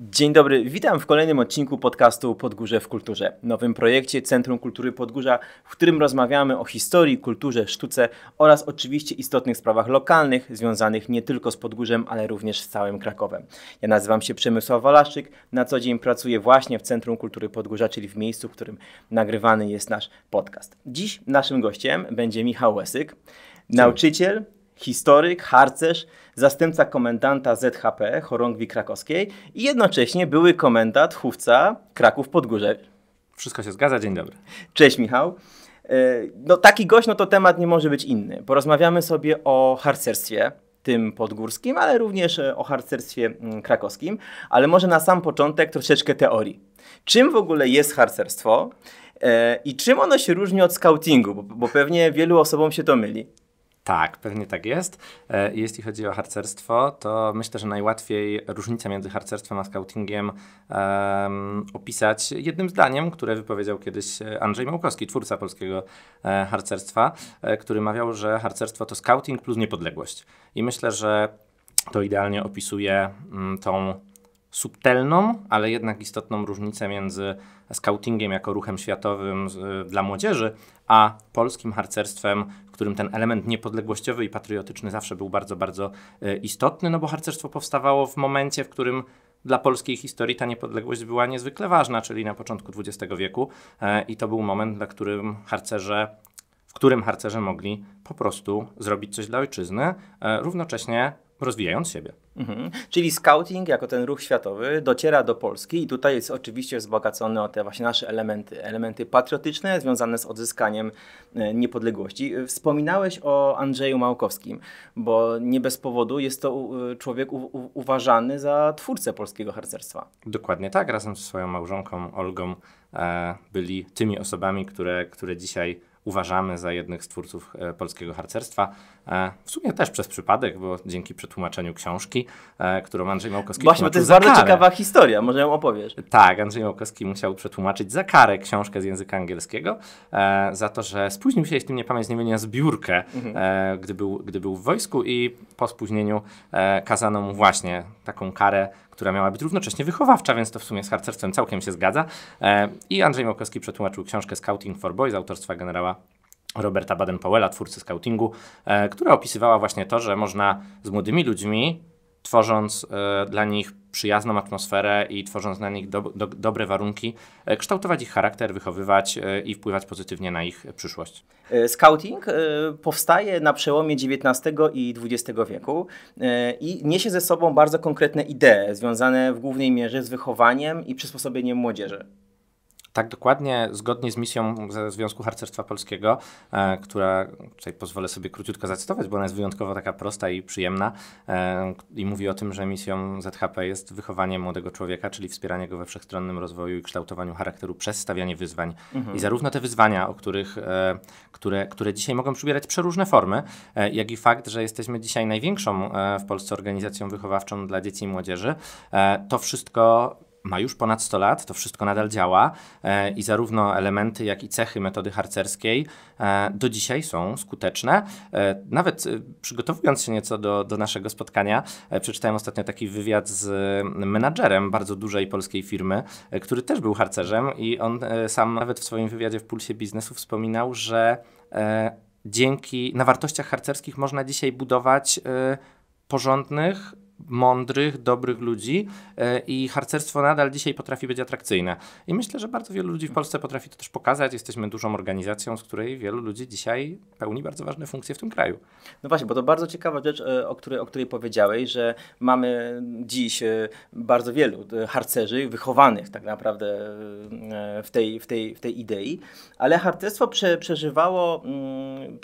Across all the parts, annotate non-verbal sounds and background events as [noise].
Dzień dobry, witam w kolejnym odcinku podcastu Podgórze w Kulturze, nowym projekcie Centrum Kultury Podgórza, w którym rozmawiamy o historii, kulturze, sztuce oraz oczywiście istotnych sprawach lokalnych, związanych nie tylko z Podgórzem, ale również z całym Krakowem. Ja nazywam się Przemysław Walaszczyk, na co dzień pracuję właśnie w Centrum Kultury Podgórza, czyli w miejscu, w którym nagrywany jest nasz podcast. Dziś naszym gościem będzie Michał Łesyk, nauczyciel, historyk, harcerz, zastępca komendanta ZHP Chorągwi Krakowskiej i jednocześnie były komendant Chówca Kraków Podgórze. Wszystko się zgadza, dzień dobry. Cześć Michał. E, no taki gość, no to temat nie może być inny. Porozmawiamy sobie o harcerstwie, tym podgórskim, ale również e, o harcerstwie mm, krakowskim. Ale może na sam początek troszeczkę teorii. Czym w ogóle jest harcerstwo e, i czym ono się różni od scoutingu? Bo, bo pewnie wielu osobom się to myli. Tak, pewnie tak jest. E, jeśli chodzi o harcerstwo, to myślę, że najłatwiej różnicę między harcerstwem a scoutingiem um, opisać jednym zdaniem, które wypowiedział kiedyś e, Andrzej Małkowski, twórca polskiego e, harcerstwa, który mawiał, że harcerstwo to scouting plus niepodległość. I myślę, że to idealnie opisuje mm, tą subtelną, ale jednak istotną różnicę między scoutingiem jako ruchem światowym y, dla młodzieży, a polskim harcerstwem, w którym ten element niepodległościowy i patriotyczny zawsze był bardzo, bardzo y, istotny, no bo harcerstwo powstawało w momencie, w którym dla polskiej historii ta niepodległość była niezwykle ważna, czyli na początku XX wieku e, i to był moment, dla którym harcerze w którym harcerze mogli po prostu zrobić coś dla ojczyzny, e, równocześnie rozwijając siebie. Mhm. Czyli scouting jako ten ruch światowy dociera do Polski i tutaj jest oczywiście wzbogacony o te właśnie nasze elementy, elementy patriotyczne związane z odzyskaniem e, niepodległości. Wspominałeś o Andrzeju Małkowskim, bo nie bez powodu jest to e, człowiek uważany za twórcę polskiego harcerstwa. Dokładnie tak, razem ze swoją małżonką Olgą e, byli tymi osobami, które, które dzisiaj uważamy za jednych z twórców polskiego harcerstwa. E, w sumie też przez przypadek, bo dzięki przetłumaczeniu książki, e, którą Andrzej Małkowski Właśnie, to jest bardzo karę. ciekawa historia, może ją opowiesz. Tak, Andrzej Małkowski musiał przetłumaczyć za karę książkę z języka angielskiego, e, za to, że spóźnił się, jeśli mnie pamięć nie myli, zbiórkę, mhm. gdy, był, gdy był w wojsku i po spóźnieniu kazano mu właśnie taką karę, która miała być równocześnie wychowawcza, więc to w sumie z harcerstwem całkiem się zgadza. I Andrzej Małkowski przetłumaczył książkę Scouting for Boys autorstwa generała Roberta Baden-Powella, twórcy scoutingu, e, która opisywała właśnie to, że można z młodymi ludźmi, tworząc e, dla nich przyjazną atmosferę i tworząc dla nich do, do, dobre warunki, e, kształtować ich charakter, wychowywać i wpływać pozytywnie na ich przyszłość. Scouting powstaje na przełomie XIX i XX wieku i niesie ze sobą bardzo konkretne idee związane w głównej mierze z wychowaniem i przysposobieniem młodzieży. Tak, dokładnie, zgodnie z misją Związku Harcerstwa Polskiego, e, która, tutaj pozwolę sobie króciutko zacytować, bo ona jest wyjątkowo taka prosta i przyjemna e, i mówi o tym, że misją ZHP jest wychowanie młodego człowieka, czyli wspieranie go we wszechstronnym rozwoju i kształtowaniu charakteru przez stawianie wyzwań. Mhm. I zarówno te wyzwania, o których, e, które, które dzisiaj mogą przybierać przeróżne formy, e, jak i fakt, że jesteśmy dzisiaj największą e, w Polsce organizacją wychowawczą dla dzieci i młodzieży, e, to wszystko ma już ponad 100 lat, to wszystko nadal działa e, i zarówno elementy, jak i cechy metody harcerskiej e, do dzisiaj są skuteczne. E, nawet e, przygotowując się nieco do, do naszego spotkania, e, przeczytałem ostatnio taki wywiad z mm, menadżerem bardzo dużej polskiej firmy, e, który też był harcerzem i on sam nawet w swoim wywiadzie w Pulsie Biznesu wspominał, że dzięki na wartościach harcerskich można dzisiaj budować porządnych, mądrych, dobrych ludzi e, i harcerstwo nadal dzisiaj potrafi być atrakcyjne. I myślę, że bardzo wielu ludzi w Polsce potrafi to też pokazać. Jesteśmy dużą organizacją, z której wielu ludzi dzisiaj pełni bardzo ważne funkcje w tym kraju. No właśnie, bo to bardzo ciekawa rzecz, e, o której, o której powiedziałeś, że mamy dziś e, bardzo wielu harcerzy wychowanych tak naprawdę w tej, w tej, w tej idei, ale harcerstwo prze, przeżywało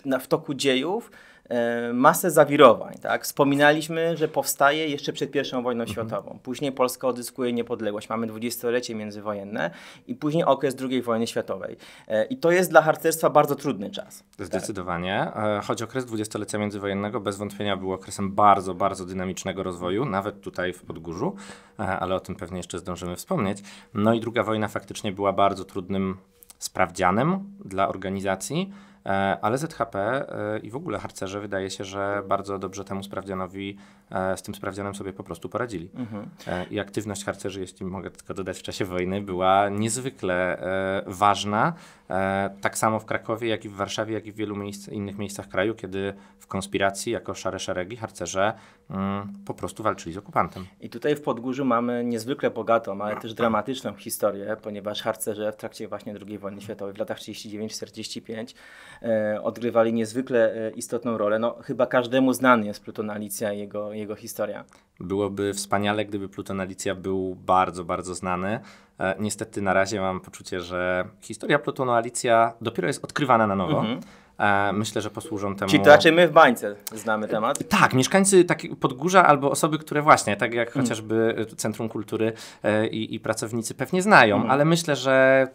mm, w toku dziejów E, masę zawirowań. Tak? Wspominaliśmy, że powstaje jeszcze przed I wojną mhm. światową. Później Polska odzyskuje niepodległość. Mamy dwudziestolecie międzywojenne i później okres II wojny światowej. E, I to jest dla harcerstwa bardzo trudny czas. Zdecydowanie. Tak? Choć okres dwudziestolecia międzywojennego bez wątpienia był okresem bardzo, bardzo dynamicznego rozwoju, nawet tutaj w Podgórzu, ale o tym pewnie jeszcze zdążymy wspomnieć. No i druga wojna faktycznie była bardzo trudnym sprawdzianem dla organizacji E, ale ZHP e, i w ogóle harcerze wydaje się, że bardzo dobrze temu sprawdzianowi, e, z tym sprawdzianem sobie po prostu poradzili. Mhm. I aktywność harcerzy, jeśli mogę tylko dodać w czasie wojny, była niezwykle ważna E, tak samo w Krakowie, jak i w Warszawie, jak i w wielu miejsc, innych miejscach kraju, kiedy w konspiracji jako szare szeregi harcerze mm, po prostu walczyli z okupantem. I tutaj w Podgórzu mamy niezwykle bogatą, ale też dramatyczną historię, ponieważ harcerze w trakcie właśnie II wojny światowej w latach 39-45 e, odgrywali niezwykle e, istotną rolę. No, chyba każdemu znany jest Pluton Alicja i jego, jego historia. Byłoby wspaniale, gdyby Pluton Alicja był bardzo, bardzo znany. E, niestety na razie mam poczucie, że historia Plutonu Alicja dopiero jest odkrywana na nowo. Mhm. E, myślę, że posłużą temu. Czyli to raczej my w bańce znamy temat? Tak, mieszkańcy tak Podgórza albo osoby, które właśnie, tak jak mm. chociażby Centrum Kultury e, i, i pracownicy pewnie znają, mm. ale myślę, że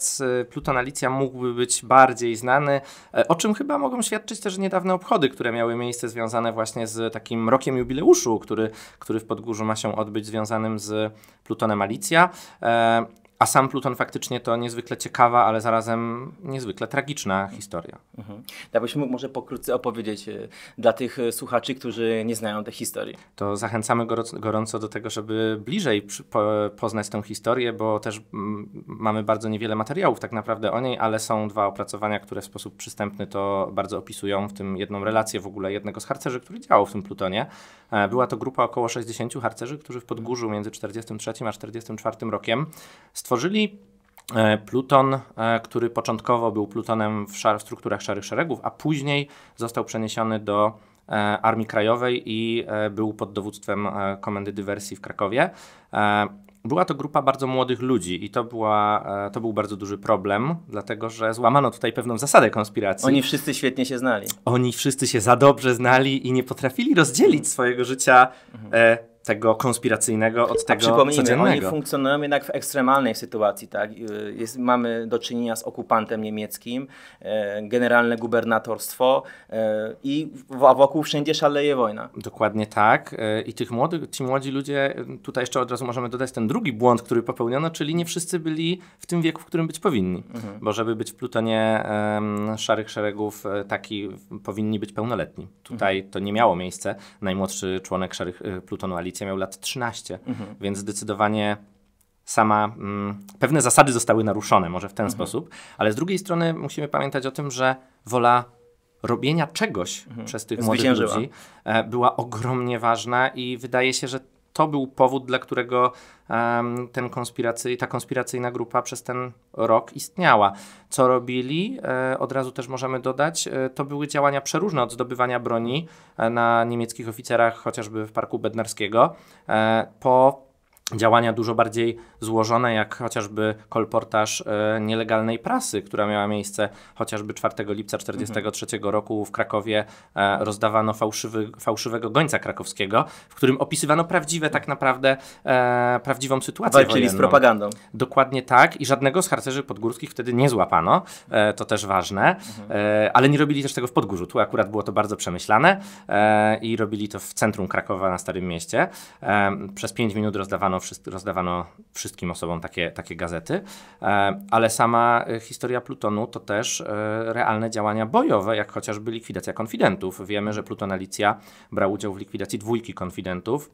Pluton Alicja mógłby być bardziej znany, o czym chyba mogą świadczyć też niedawne obchody, które miały miejsce związane właśnie z takim rokiem jubileuszu, który, który w Podgórzu ma się odbyć związanym z Plutonem Alicja. A sam Pluton faktycznie to niezwykle ciekawa, ale zarazem niezwykle tragiczna historia. Mhm. byś mógł może pokrótce opowiedzieć e, dla tych e, słuchaczy, którzy nie znają tej historii. To zachęcamy gorąco do tego, żeby bliżej poznać tę historię, bo też mamy bardzo niewiele materiałów tak naprawdę o niej, ale są dwa opracowania, które w sposób przystępny to bardzo opisują, w tym jedną relację w ogóle jednego z harcerzy, który działał w tym Plutonie. E, była to grupa około 60 harcerzy, którzy w Podgórzu między 43 a 44 rokiem stworzyli Stworzyli e, Pluton, e, który początkowo był Plutonem w, szar- w strukturach szarych szeregów, a później został przeniesiony do e, Armii Krajowej i był pod dowództwem Komendy Dywersji w Krakowie. Była to grupa bardzo młodych ludzi i to, była, to był bardzo duży problem, dlatego że złamano tutaj pewną zasadę konspiracji. Oni wszyscy świetnie się znali. Oni wszyscy się za dobrze znali i nie potrafili rozdzielić swojego życia mhm tego konspiracyjnego od tego A przypomnijmy, codziennego. oni funkcjonują jednak w ekstremalnej sytuacji, tak? Y, jest, mamy do czynienia z okupantem niemieckim, e, generalne gubernatorstwo e, i wokół wszędzie szaleje wojna. Dokładnie tak. E, I tych młodych, ci młodzi ludzie, e, tutaj jeszcze od razu możemy dodać ten drugi błąd, który popełniono, czyli nie wszyscy byli w tym wieku, w którym być powinni. Mhm. Bo żeby być w plutonie szarych szeregów, e, taki powinni być pełnoletni. Tutaj mhm. to nie miało miejsca. Najmłodszy członek szarych e, plutonu Alicji Patrycja miał lat 13, mhm. więc zdecydowanie sama mm, pewne zasady zostały naruszone, może w ten mhm. sposób, ale z drugiej strony musimy pamiętać o tym, że wola robienia czegoś mhm. przez tych młodych ludzi e, była ogromnie ważna i wydaje się, że to był powód, dla którego ten ta konspiracyjna grupa przez ten rok istniała. Co robili? E, od razu też możemy dodać, e, to były działania przeróżne od zdobywania broni e, na niemieckich oficerach, chociażby w Parku Bednarskiego, po działania dużo bardziej złożone, jak chociażby kolportaż e, nielegalnej prasy, która miała miejsce chociażby 4 lipca 1943 mhm. roku w Krakowie. E, rozdawano fałszywy, fałszywego gońca krakowskiego, w którym opisywano prawdziwe tak naprawdę, e, prawdziwą sytuację Walczyli wojenną. z propagandą. Dokładnie tak i żadnego z harcerzy podgórskich wtedy nie złapano, e, to też ważne, mhm. ale nie robili też tego w Podgórzu, tu akurat było to bardzo przemyślane i robili to w centrum Krakowa na Starym Mieście. przez 5 minut rozdawano rozdawano, rozdawano wszystkim osobom takie, takie gazety, e, ale sama e, historia Plutonu to też e, realne działania bojowe, jak chociażby likwidacja konfidentów. Wiemy, że Pluton Alicja brał udział w likwidacji dwójki konfidentów,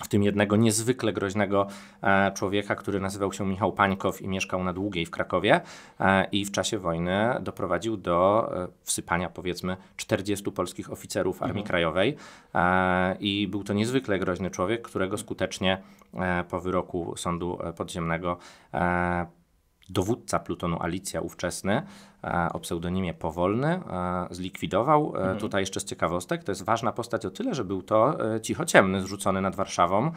w tym jednego niezwykle groźnego e, człowieka, który nazywał się Michał Pańkow i mieszkał na Długiej w Krakowie e, i w czasie wojny doprowadził do e, wsypania powiedzmy 40 polskich oficerów Armii mhm. Krajowej i był to niezwykle groźny człowiek, którego skutecznie po wyroku sądu podziemnego dowódca plutonu Alicja ówczesny e, o pseudonimie Powolny e, zlikwidował. E, mhm. Tutaj jeszcze z ciekawostek, to jest ważna postać o tyle, że był to cichociemny zrzucony nad Warszawą,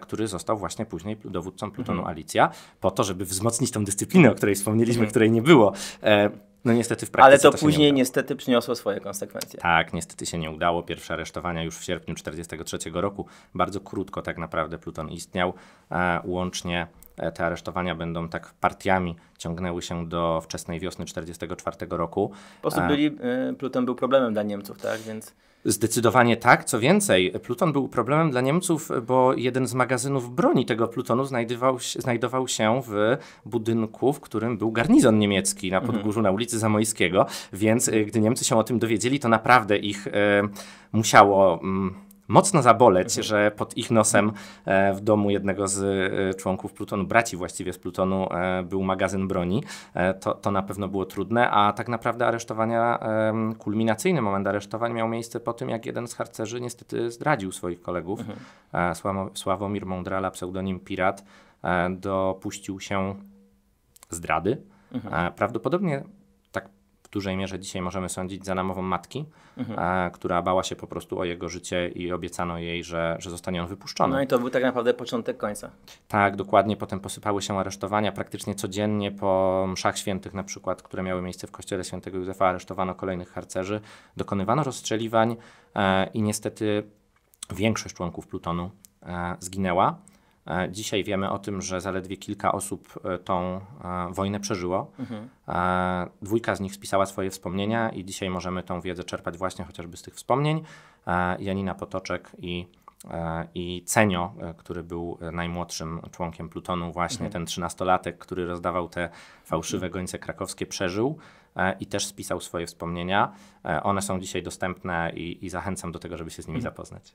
który został właśnie później dowódcą plutonu mhm. Alicja po to, żeby wzmocnić tą dyscyplinę, o której wspomnieliśmy, mhm. której nie było. No niestety w praktyce. Ale to, to później niestety przyniosło swoje konsekwencje. Tak, niestety się nie udało. Pierwsze aresztowania już w sierpniu 1943 roku. Bardzo krótko tak naprawdę Pluton istniał, e, łącznie te aresztowania będą tak partiami ciągnęły się do wczesnej wiosny 1944 roku. Po prostu y, Pluton był problemem dla Niemców, tak? Więc... Zdecydowanie tak. Co więcej, Pluton był problemem dla Niemców, bo jeden z magazynów broni tego Plutonu znajdował, znajdował się w budynku, w którym był garnizon niemiecki na mhm. podgórzu na ulicy Zamojskiego, więc y, gdy Niemcy się o tym dowiedzieli, to naprawdę ich y, musiało... Mm, mocno zaboleć, mhm. że pod ich nosem e, w domu jednego z e, członków Plutonu, braci właściwie z Plutonu, e, był magazyn broni. E, to, to na pewno było trudne, a tak naprawdę aresztowania, kulminacyjny moment aresztowań miał miejsce po tym, jak jeden z harcerzy niestety zdradził swoich kolegów. Mhm. E, Sławo, Sławomir Mądrala, pseudonim Pirat, e, dopuścił się zdrady. Mhm. Prawdopodobnie w dużej mierze dzisiaj możemy sądzić za namową matki, mhm. a, która bała się po prostu o jego życie i obiecano jej, że, że zostanie on wypuszczony. No i to był tak naprawdę początek końca. Tak, dokładnie. Potem posypały się aresztowania. Praktycznie codziennie po mszach świętych na przykład, które miały miejsce w kościele świętego Józefa, aresztowano kolejnych harcerzy, dokonywano rozstrzeliwań e, i niestety większość członków Plutonu e, zginęła. E, dzisiaj wiemy o tym, że zaledwie kilka osób e, tą e, wojnę przeżyło. Mhm. Dwójka z nich spisała swoje wspomnienia i dzisiaj możemy tą wiedzę czerpać właśnie chociażby z tych wspomnień. Janina Potoczek i, i Cenio, który był najmłodszym członkiem Plutonu, właśnie mhm. ten trzynastolatek, który rozdawał te fałszywe mhm. gońce krakowskie, przeżył i też spisał swoje wspomnienia. One są dzisiaj dostępne i, i zachęcam do tego, żeby się z nimi mhm. zapoznać.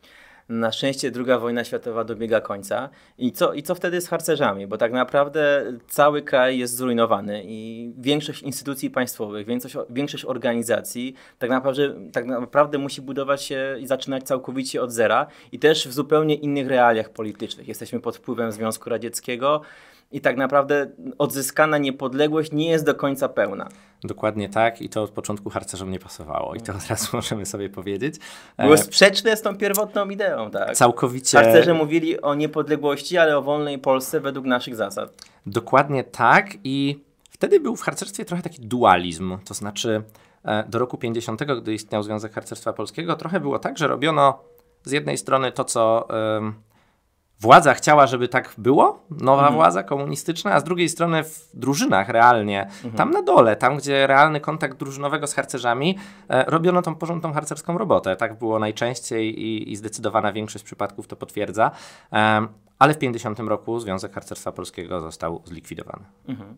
Na szczęście II wojna światowa dobiega końca. I co, I co wtedy z harcerzami? Bo tak naprawdę cały kraj jest zrujnowany i większość instytucji państwowych, większość, większość organizacji tak naprawdę, tak naprawdę musi budować się i zaczynać całkowicie od zera i też w zupełnie innych realiach politycznych. Jesteśmy pod wpływem Związku Radzieckiego i tak naprawdę odzyskana niepodległość nie jest do końca pełna. Dokładnie tak i to od początku harcerzom nie pasowało i to od razu [laughs] możemy sobie powiedzieć. E, było sprzeczne z tą pierwotną ideą, tak? Całkowicie. Harcerze mówili o niepodległości, ale o wolnej Polsce według naszych zasad. Dokładnie tak i wtedy był w harcerstwie trochę taki dualizm, to znaczy e, do roku 50, gdy istniał Związek Harcerstwa Polskiego, trochę było tak, że robiono z jednej strony to, co... Yy, władza chciała, żeby tak było, nowa mhm. władza komunistyczna, a z drugiej strony w drużynach realnie, mhm. tam na dole, tam gdzie realny kontakt drużynowego z harcerzami, e, robiono tą porządną harcerską robotę. Tak było najczęściej i, i zdecydowana większość przypadków to potwierdza. E, ale w 50 roku Związek Harcerstwa Polskiego został zlikwidowany. Mhm.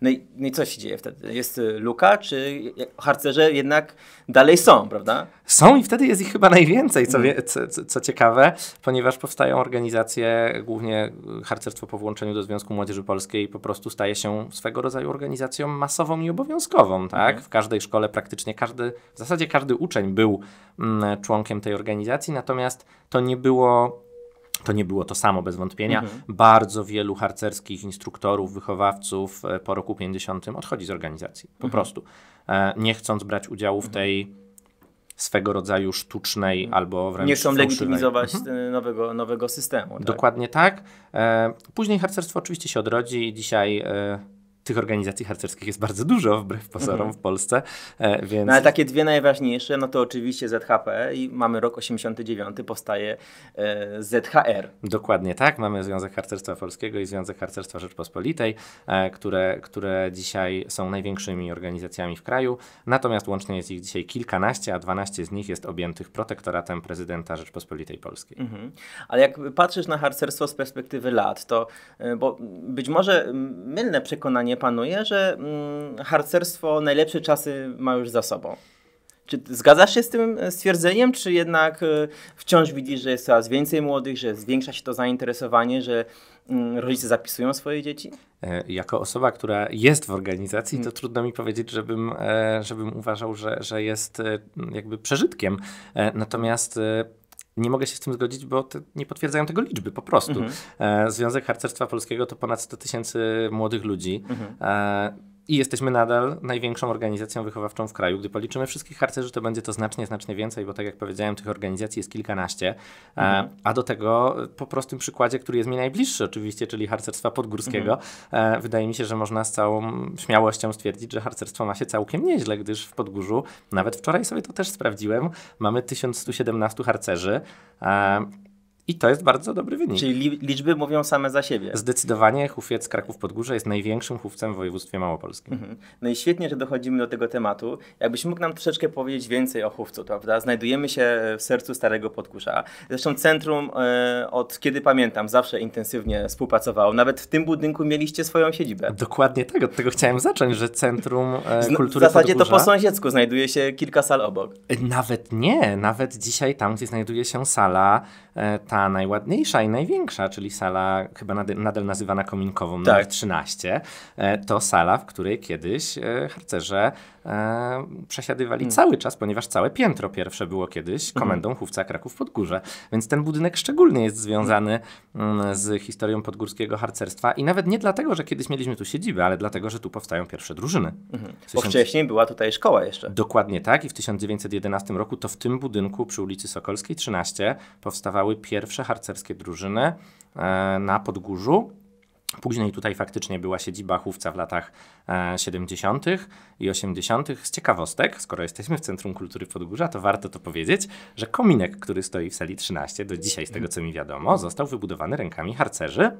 No i, no i co się dzieje wtedy? Jest y, luka, czy harcerze jednak dalej są, prawda? Są i wtedy jest ich chyba najwięcej, co, mm. wie, co, co ciekawe, ponieważ powstają organizacje, głównie y, harcerstwo po włączeniu do Związku Młodzieży Polskiej po prostu staje się swego rodzaju organizacją masową i obowiązkową, mhm. tak? Mhm. W każdej szkole praktycznie każdy, w zasadzie każdy uczeń był mm, członkiem tej organizacji, natomiast to nie było to nie było to samo bez wątpienia. Mhm. Bardzo wielu harcerskich instruktorów, wychowawców e, po roku 50 odchodzi z organizacji. Po mhm. prostu. E, nie chcąc brać udziału w mhm. tej swego rodzaju sztucznej mhm. albo wręcz. Nie chcą legitymizować mhm. E, nowego, nowego systemu. Tak? Dokładnie tak. Później harcerstwo oczywiście się odrodzi. Dzisiaj tych organizacji harcerskich jest bardzo dużo, wbrew pozorom, mhm. w Polsce. E, więc... No ale takie dwie najważniejsze, no to oczywiście ZHP i mamy rok 89, powstaje e, ZHR. Dokładnie tak, mamy Związek Harcerstwa Polskiego i Związek Harcerstwa Rzeczpospolitej, e, które, które dzisiaj są największymi organizacjami w kraju, natomiast łącznie jest ich dzisiaj kilkanaście, a 12 z nich jest objętych protektoratem prezydenta Rzeczpospolitej Polskiej. Mhm. Ale jak patrzysz na harcerstwo z perspektywy lat, to e, bo być może mm, mylne przekonanie panuje, że mm, harcerstwo najlepsze czasy ma już za sobą. Czy zgadzasz się z tym e, stwierdzeniem, czy jednak e, wciąż widzisz, że jest coraz więcej młodych, że zwiększa się to zainteresowanie, że mm, rodzice zapisują swoje dzieci? E, jako osoba, która jest w organizacji, to hmm. trudno mi powiedzieć, żebym, żebym uważał, że, że jest jakby przeżytkiem. Natomiast nie mogę się z tym zgodzić, bo nie potwierdzają tego liczby po prostu. Mhm. E, Związek Harcerstwa Polskiego to ponad 100 tysięcy młodych ludzi. Mhm. E, i jesteśmy nadal największą organizacją wychowawczą w kraju. Gdy policzymy wszystkich harcerzy, to będzie to znacznie, znacznie więcej, bo tak jak powiedziałem, tych organizacji jest kilkanaście. E, mhm. A do tego po prostym przykładzie, który jest mi najbliższy oczywiście, czyli harcerstwa podgórskiego, mhm. E, wydaje mi się, że można z całą śmiałością stwierdzić, że harcerstwo ma się całkiem nieźle, gdyż w Podgórzu, nawet wczoraj sobie to też sprawdziłem, mamy 1117 harcerzy. E, i to jest bardzo dobry wynik. Czyli liczby mówią same za siebie. Zdecydowanie Hufiec Kraków Podgórze jest największym hufcem w województwie małopolskim. Mhm. No i świetnie, że dochodzimy do tego tematu. Jakbyś mógł nam troszeczkę powiedzieć więcej o hufcu, prawda? Znajdujemy się w sercu Starego Podgórza. Zresztą centrum y, od kiedy pamiętam zawsze intensywnie współpracowało. Nawet w tym budynku mieliście swoją siedzibę. Dokładnie tak, od tego chciałem zacząć, że Centrum y, Kultury W zasadzie Podgórza... to po sąsiedzku znajduje się kilka sal obok. Nawet nie, nawet dzisiaj tam, gdzie znajduje się sala E, ta najładniejsza i największa, czyli sala chyba nadal nazywana kominkową tak. numer 13, e, to sala, w której kiedyś e, harcerze e, przesiadywali hmm. cały czas, ponieważ całe piętro pierwsze było kiedyś mhm. komendą hmm. Hufca Kraków Podgórze. Więc ten budynek szczególnie jest związany mm, z historią podgórskiego harcerstwa i nawet nie dlatego, że kiedyś mieliśmy tu siedzibę, ale dlatego, że tu powstają pierwsze drużyny. Mhm. Bo wcześniej była tutaj szkoła jeszcze. Dokładnie tak i w 1911 roku to w tym budynku przy ulicy Sokolskiej 13 powstawały pierwsze harcerskie drużyny e, na Podgórzu Później tutaj faktycznie była siedziba Chówca w latach 70. E, i 80. Z ciekawostek, skoro jesteśmy w Centrum Kultury Podgórza, to warto to powiedzieć, że kominek, który stoi w sali 13 do dzisiaj, z tego co mi wiadomo, został wybudowany rękami harcerzy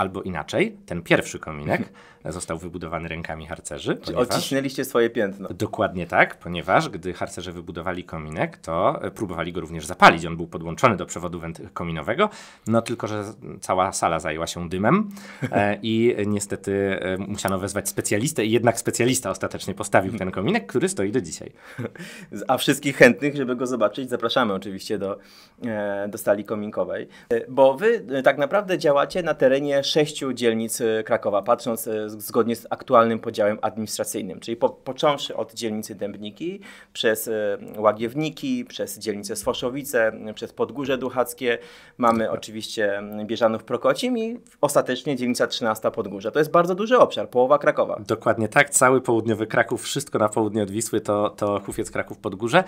Albo inaczej, ten pierwszy kominek [laughs] został wybudowany rękami harcerzy. Ponieważ... odciśnęliście swoje piętno. Dokładnie tak, ponieważ gdy harcerze wybudowali kominek, to e, próbowali go również zapalić. On był podłączony do przewodu kominowego, no tylko, że cała sala zajęła się dymem e, [laughs] i niestety e, musiano wezwać specjalistę i jednak specjalista ostatecznie postawił ten kominek, który stoi do dzisiaj. [laughs] A wszystkich chętnych, żeby go zobaczyć, zapraszamy oczywiście do, e, do sali kominkowej. E, bo wy e, tak naprawdę działacie na terenie sześciu dzielnic Krakowa, patrząc e, zgodnie z aktualnym podziałem administracyjnym, czyli po, począwszy od dzielnicy Dębniki, przez e, Łagiewniki, przez dzielnicę Sfoszowice, przez Podgórze Duchackie, mamy tak. oczywiście mm, Bieżanów Prokocim i ostatecznie dzielnica 13 Podgórze. To jest bardzo duży obszar, połowa Krakowa. Dokładnie tak, cały południowy Kraków, wszystko na południe od Wisły to, to Hufiec Kraków Podgórze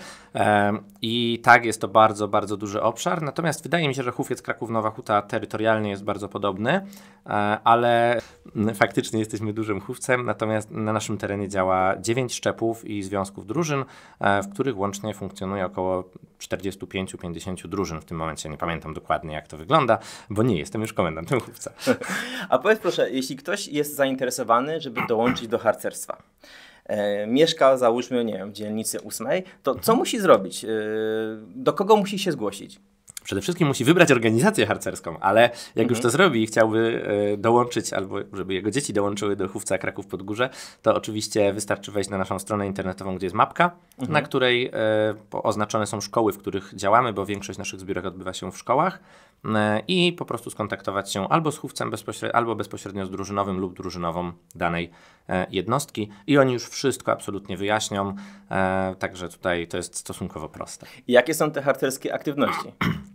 i tak jest to bardzo, bardzo duży obszar, natomiast wydaje mi się, że Hufiec Kraków Nowa Huta terytorialnie jest bardzo podobny. E, ale faktycznie jesteśmy dużym chówcem, natomiast na naszym terenie działa 9 szczepów i związków drużyn, e, w których łącznie funkcjonuje około 45-50 drużyn w tym momencie. Nie pamiętam dokładnie jak to wygląda, bo nie jestem już komendantem chówca. [laughs] A powiedz proszę, jeśli ktoś jest zainteresowany, żeby dołączyć do harcerstwa, e, mieszka załóżmy, nie wiem, w dzielnicy ósmej, to co musi zrobić? Do kogo musi się zgłosić? przede wszystkim musi wybrać organizację harcerską, ale jak mhm. już to mhm. zrobi i chciałby e, dołączyć, albo żeby jego dzieci dołączyły do Chówca Kraków Podgórze, to oczywiście wystarczy wejść na naszą stronę internetową, gdzie jest mapka, mhm. na której e, oznaczone są szkoły, w których działamy, bo większość naszych zbiórek odbywa się w szkołach. E, i po prostu skontaktować się albo z chówcem bezpośrednio, albo bezpośrednio z drużynowym lub drużynową danej e, jednostki i oni już wszystko absolutnie wyjaśnią, e, także tutaj to jest stosunkowo proste. Jakie są te harcerskie aktywności? [clears throat]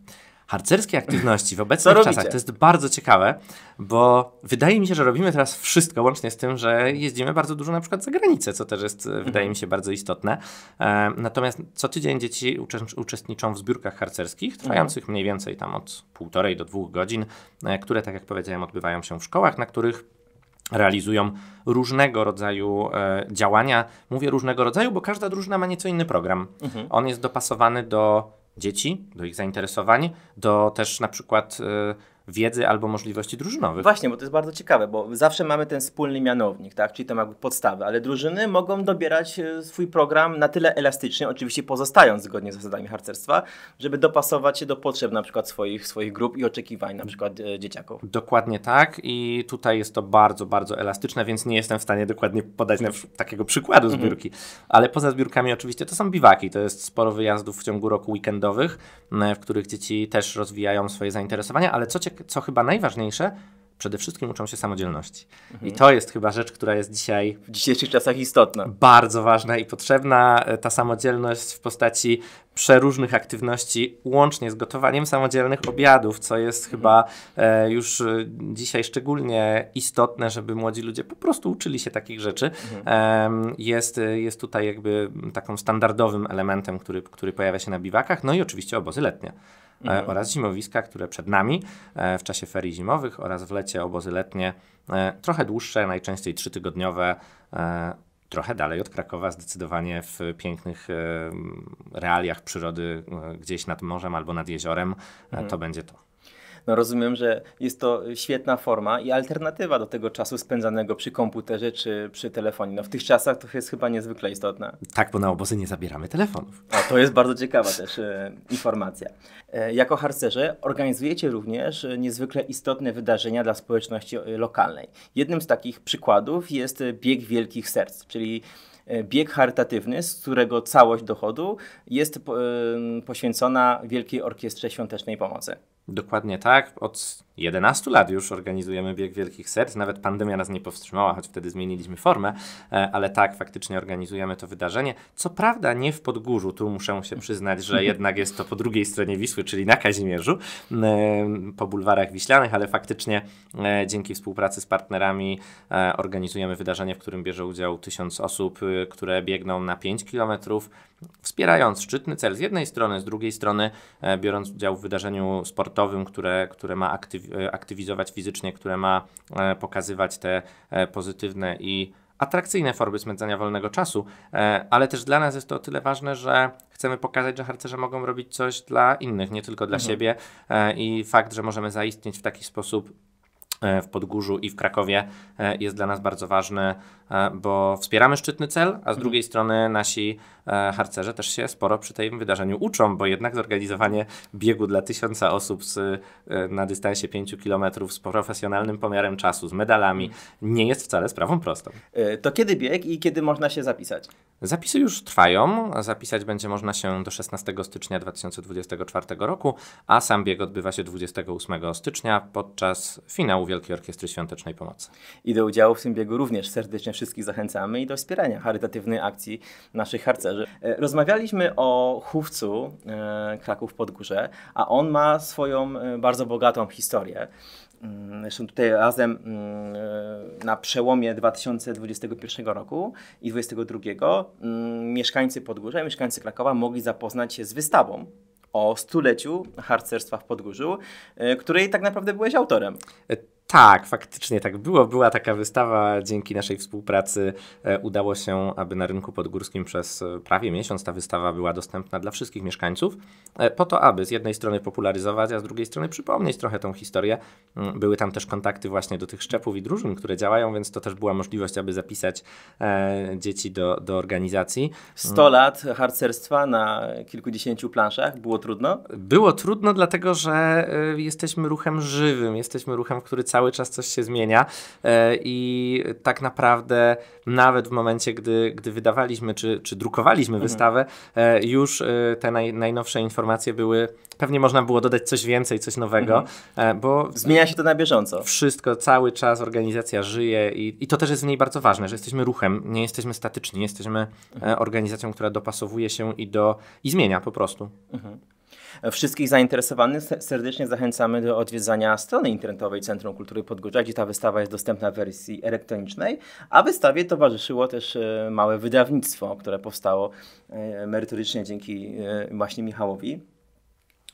Harcerskie aktywności w obecnych Co czasach robicie? to jest bardzo ciekawe, bo wydaje mi się, że robimy teraz wszystko, łącznie z tym, że jeździmy bardzo dużo na przykład za granicę, co też jest, mhm. wydaje mi się, bardzo istotne. E, natomiast co tydzień dzieci uczestniczą w zbiórkach harcerskich, trwających mhm. mniej więcej tam od półtorej do dwóch godzin, e, które, tak jak powiedziałem, odbywają się w szkołach, na których realizują różnego rodzaju e, działania. Mówię różnego rodzaju, bo każda drużyna ma nieco inny program. Mhm. On jest dopasowany do dzieci, do ich zainteresowań, do też na przykład y, wiedzy albo możliwości drużynowych. Właśnie, bo to jest bardzo ciekawe, bo zawsze mamy ten wspólny mianownik, tak? czyli to ma podstawy, ale drużyny mogą dobierać e, swój program na tyle elastycznie, oczywiście pozostając zgodnie z zasadami harcerstwa, żeby dopasować się do potrzeb na przykład swoich, swoich grup i oczekiwań na przykład e, dzieciaków. Dokładnie tak i tutaj jest to bardzo, bardzo elastyczne, więc nie jestem w stanie dokładnie podać takiego przykładu mhm. zbiórki, mhm. ale poza zbiórkami oczywiście to są biwaki, to jest sporo wyjazdów w ciągu roku weekendowych, w których dzieci też rozwijają swoje zainteresowania, ale co ciekawe, co chyba najważniejsze, przede wszystkim uczą się samodzielności. Mhm. I to jest chyba rzecz, która jest dzisiaj. W dzisiejszych czasach istotna. Bardzo ważna i potrzebna. E, ta samodzielność w postaci przeróżnych aktywności, łącznie z gotowaniem samodzielnych obiadów, co jest mhm. chyba e, już e, dzisiaj szczególnie istotne, żeby młodzi ludzie po prostu uczyli się takich rzeczy. Mhm. E, jest, jest tutaj jakby taką standardowym elementem, który, który pojawia się na biwakach. No i oczywiście obozy letnie mhm. E, oraz zimowiska, które przed nami e, w czasie ferii zimowych oraz w lecie obozy letnie, e, trochę dłuższe, najczęściej trzytygodniowe, trochę dalej od Krakowa, zdecydowanie w pięknych realiach przyrody gdzieś nad morzem albo nad jeziorem. Mhm. To będzie to no rozumiem, że jest to świetna forma i alternatywa do tego czasu spędzanego przy komputerze czy przy telefonie. No w tych czasach to jest chyba niezwykle istotne. Tak, bo na obozy nie zabieramy telefonów. A to jest bardzo ciekawa też e, informacja. E, jako harcerze organizujecie również niezwykle istotne wydarzenia dla społeczności e, lokalnej. Jednym z takich przykładów jest e, Bieg Wielkich Serc, czyli e, bieg charytatywny, z którego całość dochodu jest poświęcona Wielkiej Orkiestrze Świątecznej Pomocy. Dokładnie tak. Od 11 lat już organizujemy bieg wielkich serc, Nawet pandemia nas nie powstrzymała, choć wtedy zmieniliśmy formę, e, ale tak, faktycznie organizujemy to wydarzenie. Co prawda nie w Podgórzu, tu muszę się przyznać, że jednak jest to po drugiej stronie Wisły, czyli na Kazimierzu, e, po bulwarach wiślanych, ale faktycznie e, dzięki współpracy z partnerami organizujemy wydarzenie, w którym bierze udział tysiąc osób, które biegną na 5 km, wspierając szczytny cel z jednej strony, z drugiej strony biorąc udział w wydarzeniu sportowym, które, które ma aktyw E, aktywizować fizycznie, które ma e, pokazywać te e, pozytywne i atrakcyjne formy spędzania wolnego czasu, ale też dla nas jest to o tyle ważne, że chcemy pokazać, że harcerze mogą robić coś dla innych, nie tylko dla mhm. siebie i fakt, że możemy zaistnieć w taki sposób w Podgórzu i w Krakowie jest dla nas bardzo ważny, bo wspieramy szczytny cel, a z mhm. drugiej strony nasi E, harcerze też się sporo przy tym wydarzeniu uczą, bo jednak zorganizowanie biegu dla tysiąca osób z, e, na dystansie 5 km z profesjonalnym pomiarem czasu, z medalami, nie jest wcale sprawą prostą. E, to kiedy bieg i kiedy można się zapisać? Zapisy już trwają. Zapisać będzie można się do 16 stycznia 2024 roku, a sam bieg odbywa się 28 stycznia podczas finału Wielkiej Orkiestry Świątecznej Pomocy. I do udziału w tym biegu również serdecznie wszystkich zachęcamy i do wspierania charytatywnej akcji naszych harcerzy E, rozmawialiśmy o chówcu e, Kraków Podgórze, a on ma swoją e, bardzo bogatą historię. Mm, zresztą tutaj razem mm, na przełomie 2021 roku i 2022 mm, mieszkańcy Podgórza, mieszkańcy Krakowa mogli zapoznać się z wystawą o stuleciu harcerstwa w Podgórzu, której tak naprawdę byłeś autorem. Tak, faktycznie tak było. Była taka wystawa, dzięki naszej współpracy e, udało się, aby na rynku podgórskim przez e, prawie miesiąc ta wystawa była dostępna dla wszystkich mieszkańców, e, po to, aby z jednej strony popularyzować, a z drugiej strony przypomnieć trochę tą historię. Mm, były tam też kontakty właśnie do tych szczepów i drużyn, które działają, więc to też była możliwość, aby zapisać dzieci do, do organizacji. 100 mm. lat harcerstwa na kilkudziesięciu planszach, było trudno? Było trudno, dlatego że jesteśmy ruchem żywym, jesteśmy ruchem, który cały cały czas coś się zmienia e, i tak naprawdę nawet w momencie, gdy, gdy wydawaliśmy czy, czy drukowaliśmy mhm. wystawę, e, już e, te naj, najnowsze informacje były, pewnie można było dodać coś więcej, coś nowego, mhm. bo... Zmienia się to na bieżąco. Wszystko, cały czas organizacja żyje i, i to też jest w niej bardzo ważne, że jesteśmy ruchem, nie jesteśmy statyczni, jesteśmy organizacją, która dopasowuje się i, do, i zmienia po prostu. Mhm. Wszystkich zainteresowanych serdecznie zachęcamy do odwiedzania strony internetowej Centrum Kultury Podgórza, gdzie ta wystawa jest dostępna w wersji elektronicznej, a wystawie towarzyszyło też e, małe wydawnictwo, które powstało e, merytorycznie dzięki e, właśnie Michałowi.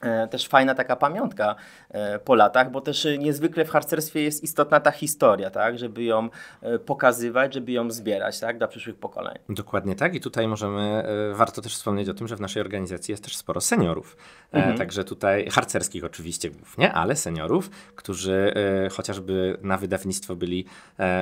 E, też fajna taka pamiątka e, po latach, bo też e, niezwykle w harcerstwie jest istotna ta historia, tak, żeby ją pokazywać, żeby ją zbierać, tak, dla przyszłych pokoleń. Dokładnie tak i tutaj możemy, warto też wspomnieć o tym, że w naszej organizacji jest też sporo seniorów, mhm. także tutaj harcerskich oczywiście głównie, ale seniorów, którzy chociażby na wydawnictwo byli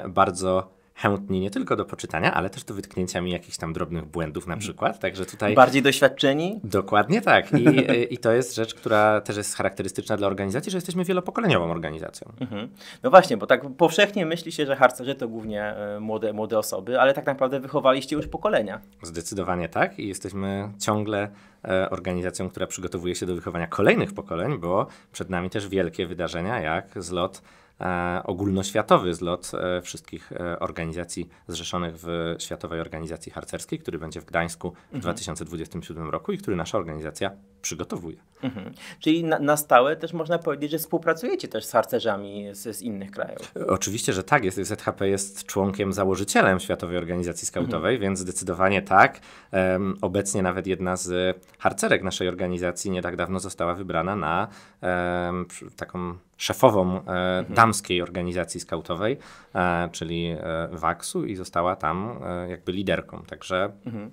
bardzo chętni nie tylko do poczytania, ale też do wytknięcia mi jakichś tam drobnych błędów na przykład, także tutaj... Bardziej doświadczeni? Dokładnie tak i, [laughs] i to jest rzecz, która też jest charakterystyczna dla organizacji, że jesteśmy wielopokoleniową organizacją. Mhm. No właśnie, bo tak powszechnie myśli się, że harcerze to głównie e, młode, młode osoby, ale tak naprawdę wychowaliście już pokolenia. Zdecydowanie tak i jesteśmy ciągle e, organizacją, która przygotowuje się do wychowania kolejnych pokoleń, bo przed nami też wielkie wydarzenia jak zlot E, ogólnoświatowy zlot e, wszystkich e, organizacji zrzeszonych w Światowej Organizacji Harcerskiej, który będzie w Gdańsku w mhm. 2027 roku i który nasza organizacja przygotowuje. Mhm. Czyli na, na, stałe też można powiedzieć, że współpracujecie też z harcerzami z, z, innych krajów. Oczywiście, że tak. Jest, ZHP jest członkiem, założycielem Światowej Organizacji Skautowej, mhm. więc zdecydowanie tak. Um, obecnie nawet jedna z harcerek naszej organizacji nie tak dawno została wybrana na um, taką szefową e, mhm. damskiej organizacji skautowej, e, czyli e, Waksu i została tam jakby liderką. Także mhm.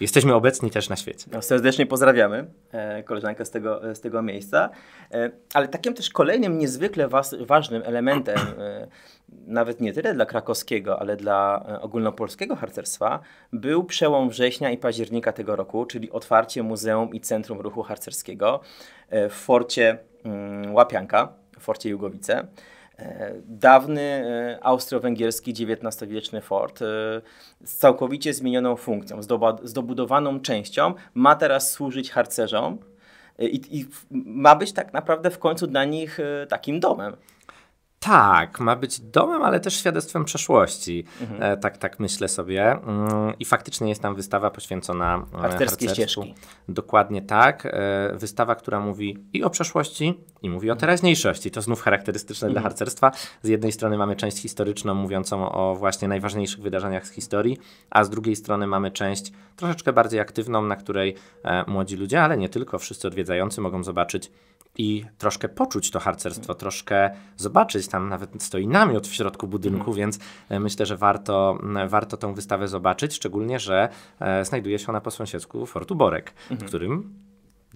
Jesteśmy obecni też na świecie. No, serdecznie pozdrawiamy e, koleżankę z tego, z tego miejsca. E, ale takim też kolejnym niezwykle was, ważnym elementem, e, nawet nie tyle dla krakowskiego, ale dla ogólnopolskiego harcerstwa, był przełom września i października tego roku, czyli otwarcie Muzeum i Centrum Ruchu Harcerskiego w forcie Mm, Łapianka w Forcie Jugowice. E, dawny e, austro-węgierski XIX-wieczny fort e, z całkowicie zmienioną funkcją, z dobudowaną częścią, ma teraz służyć harcerzom i, i ma być tak naprawdę w końcu dla nich takim domem. Tak, ma być domem, ale też świadectwem przeszłości. Mhm. E, tak, tak myślę sobie. Mm, I faktycznie jest tam wystawa poświęcona e, harcerskiej ścieżki. Dokładnie tak. E, wystawa, która mówi i o przeszłości, i mówi o mhm. teraźniejszości. To znów charakterystyczne mhm. dla harcerstwa. Z jednej strony mamy część historyczną mówiącą o właśnie najważniejszych wydarzeniach z historii, a z drugiej strony mamy część troszeczkę bardziej aktywną, na której e, młodzi ludzie, ale nie tylko, wszyscy odwiedzający mogą zobaczyć i troszkę poczuć to harcerstwo, troszkę zobaczyć. Tam nawet stoi namiot w środku budynku, mhm. więc e, myślę, że warto, e, warto tą wystawę zobaczyć, szczególnie, że e, znajduje się ona po sąsiedzku Fortu Borek, w mhm. którym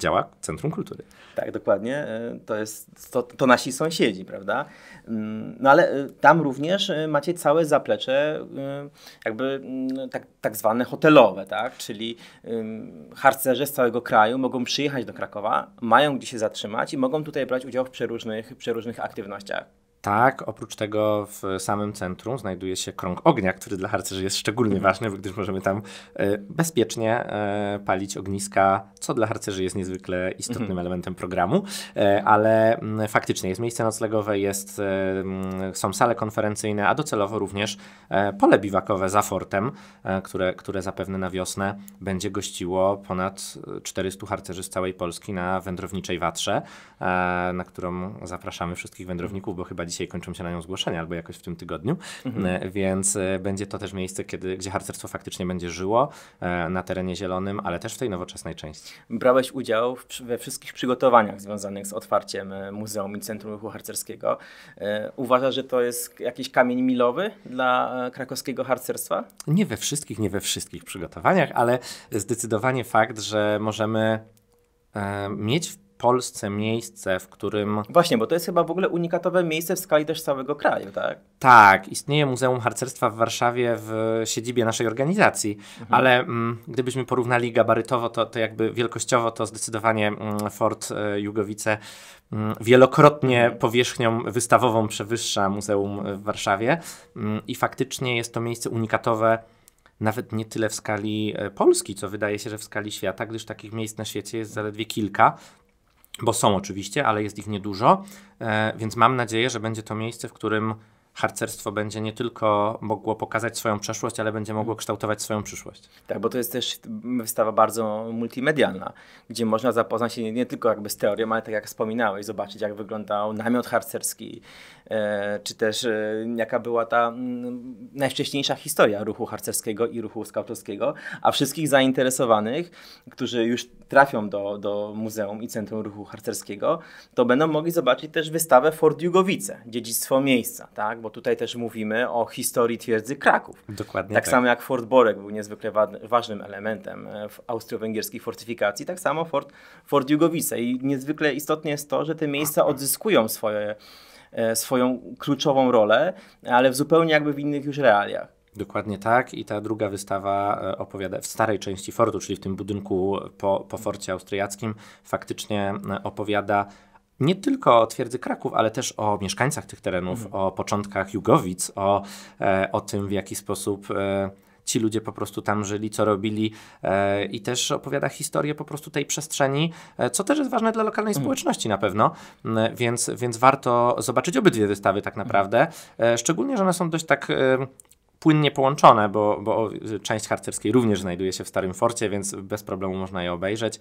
działa Centrum Kultury. Tak, dokładnie. E, to, jest, to, to, nasi sąsiedzi, prawda? Mm, no ale e, tam również e, macie całe zaplecze jakby mm, tak, tak zwane hotelowe, tak? Czyli harcerze z całego kraju mogą przyjechać do Krakowa, mają gdzie się zatrzymać i mogą tutaj brać udział w przeróżnych, przeróżnych aktywnościach. Tak, oprócz tego w samym centrum znajduje się krąg ognia, który dla harcerzy jest szczególnie mhm. ważny, gdyż możemy tam e, bezpiecznie e, palić ogniska, co dla harcerzy jest niezwykle istotnym mhm. elementem programu, e, ale mm, faktycznie jest miejsce noclegowe, jest, mm, są sale konferencyjne, a docelowo również pole biwakowe za fortem, które, które zapewne na wiosnę będzie gościło ponad 400 harcerzy z całej Polski na wędrowniczej Watrze, na którą zapraszamy wszystkich wędrowników, bo chyba dzisiaj kończą się na nią zgłoszenia albo jakoś w tym tygodniu, mhm. E, więc e, będzie to też miejsce, kiedy, gdzie harcerstwo faktycznie będzie żyło e, na terenie zielonym, ale też w tej nowoczesnej części. Brałeś udział w, we wszystkich przygotowaniach związanych z otwarciem Muzeum i Centrum Ruchu Harcerskiego. Uważasz, że to jest jakiś kamień milowy dla krakowskiego harcerstwa? Nie we wszystkich, nie we wszystkich przygotowaniach, ale zdecydowanie fakt, że możemy mieć Polsce miejsce, w którym. Właśnie, bo to jest chyba w ogóle unikatowe miejsce w skali też całego kraju, tak? Tak, istnieje Muzeum Harcerstwa w Warszawie w siedzibie naszej organizacji, mhm. ale m, mm, gdybyśmy porównali gabarytowo, to, to jakby wielkościowo to zdecydowanie m, mm, Fort e, Jugowice m, mm, wielokrotnie mhm. powierzchnią wystawową przewyższa Muzeum w Warszawie i faktycznie jest to miejsce unikatowe nawet nie tyle w skali e, Polski, co wydaje się, że w skali świata, gdyż takich miejsc na świecie jest zaledwie kilka bo są oczywiście, ale jest ich niedużo, e, więc mam nadzieję, że będzie to miejsce, w którym harcerstwo będzie nie tylko mogło pokazać swoją przeszłość, ale będzie mogło kształtować swoją przyszłość. Tak, bo to jest też wystawa bardzo multimedialna, gdzie można zapoznać się nie tylko jakby z teorią, ale tak jak wspominałeś, zobaczyć jak wyglądał namiot harcerski, e, czy też e, jaka była ta mm, najwcześniejsza historia ruchu harcerskiego i ruchu skautowskiego, a wszystkich zainteresowanych, którzy już trafią do, do Muzeum i Centrum Ruchu Harcerskiego, to będą mogli zobaczyć też wystawę Fort Jugowice, dziedzictwo miejsca, tak? bo tutaj też mówimy o historii twierdzy Kraków. Dokładnie. Tak, tak. samo jak Fort Borek był niezwykle wa ważnym elementem e, w austro węgierskiej fortyfikacji, tak samo Fort, Fort Jugowice. I niezwykle istotne jest to, że te miejsca odzyskują swoje e, swoją kluczową rolę, ale w zupełnie jakby w innych już realiach. Dokładnie tak. I ta druga wystawa e, opowiada w starej części fortu, czyli w tym budynku po, po forcie austriackim, faktycznie e, opowiada nie tylko o twierdzy Kraków, ale też o mieszkańcach tych terenów, mhm. o początkach Jugowic, o, e, o tym, w jaki sposób ci ludzie po prostu tam żyli, co robili e, i też opowiada historię po prostu tej przestrzeni, e, co też jest ważne dla lokalnej mm. społeczności na pewno, e, więc, więc warto zobaczyć obydwie wystawy tak mhm. naprawdę, szczególnie, że one są dość tak płynnie połączone, bo, bo część harcerskiej również znajduje się w Starym Forcie, więc bez problemu można je obejrzeć.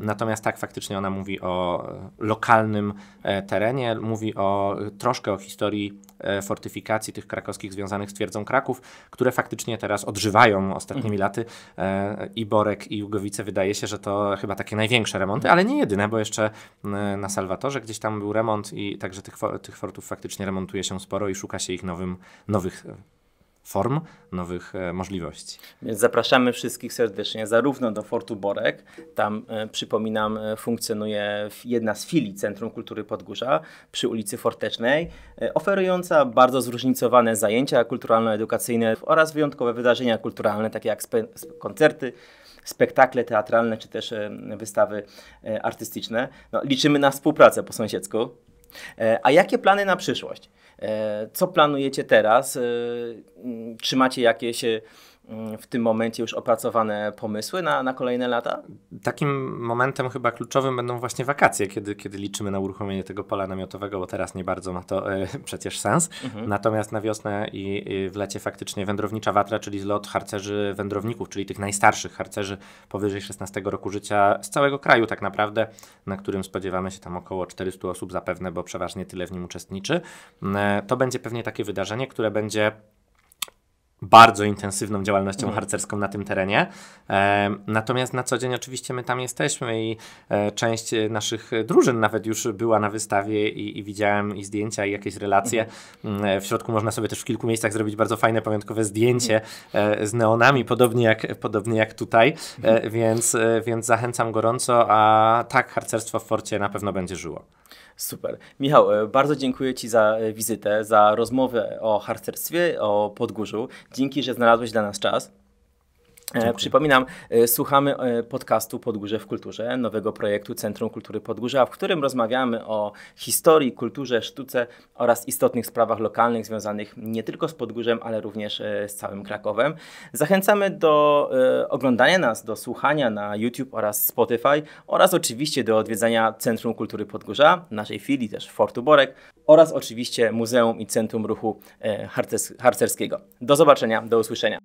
Natomiast tak, faktycznie ona mówi o e, lokalnym e, terenie, mówi o e, troszkę o historii fortyfikacji tych krakowskich związanych z twierdzą Kraków, które faktycznie teraz odżywają ostatnimi mhm. laty. I Borek, i Jugowice wydaje się, że to chyba takie największe remonty, ale nie jedyne, bo jeszcze na Salwatorze gdzieś tam był remont i także tych, tych fortów faktycznie remontuje się sporo i szuka się ich nowym, nowych form, nowych e, możliwości. zapraszamy wszystkich serdecznie zarówno do Fortu Borek, tam e, przypominam e, funkcjonuje jedna z filii Centrum Kultury Podgórza przy ulicy Fortecznej, oferująca bardzo zróżnicowane zajęcia kulturalno-edukacyjne oraz wyjątkowe wydarzenia kulturalne takie jak koncerty, spektakle teatralne czy też wystawy artystyczne. No, liczymy na współpracę po sąsiedzku. E, a jakie plany na przyszłość? E, co planujecie teraz? Czy e, macie jakieś Mm, w tym momencie już opracowane pomysły na, na kolejne lata? Takim momentem chyba kluczowym będą właśnie wakacje, kiedy, kiedy liczymy na uruchomienie tego pola namiotowego, bo teraz nie bardzo ma to y, [laughs] przecież sens. Mhm. Natomiast na wiosnę i, w lecie faktycznie wędrownicza watra, czyli zlot harcerzy wędrowników, czyli tych najstarszych harcerzy powyżej 16 roku życia z całego kraju tak naprawdę, na którym spodziewamy się tam około 400 osób zapewne, bo przeważnie tyle w nim uczestniczy. Mm, e, to będzie pewnie takie wydarzenie, które będzie bardzo intensywną działalnością mhm. harcerską na tym terenie. E, natomiast na co dzień oczywiście my tam jesteśmy i e, część naszych drużyn nawet już była na wystawie i, i widziałem i zdjęcia i jakieś relacje. Mhm. Mm, e, w środku można sobie też w kilku miejscach zrobić bardzo fajne pamiątkowe zdjęcie mhm. e, z neonami, podobnie jak, podobnie jak tutaj, e, więc, e, więc zachęcam gorąco, a tak harcerstwo w Forcie na pewno będzie żyło. Super. Michał, e, bardzo dziękuję Ci za e, wizytę, za rozmowę o harcerstwie, o Podgórzu. Dzięki, że znalazłeś dla nas czas. E, Dziękuję. Przypominam, e, słuchamy e, podcastu Podgórze w Kulturze, nowego projektu Centrum Kultury Podgórza, w którym rozmawiamy o historii, kulturze, sztuce oraz istotnych sprawach lokalnych związanych nie tylko z Podgórzem, ale również z całym Krakowem. Zachęcamy do oglądania nas, do słuchania na YouTube oraz Spotify oraz oczywiście do odwiedzania Centrum Kultury Podgórza, naszej filii też Fortu Borek oraz oczywiście Muzeum i Centrum Ruchu Harcerskiego. Do zobaczenia, do usłyszenia.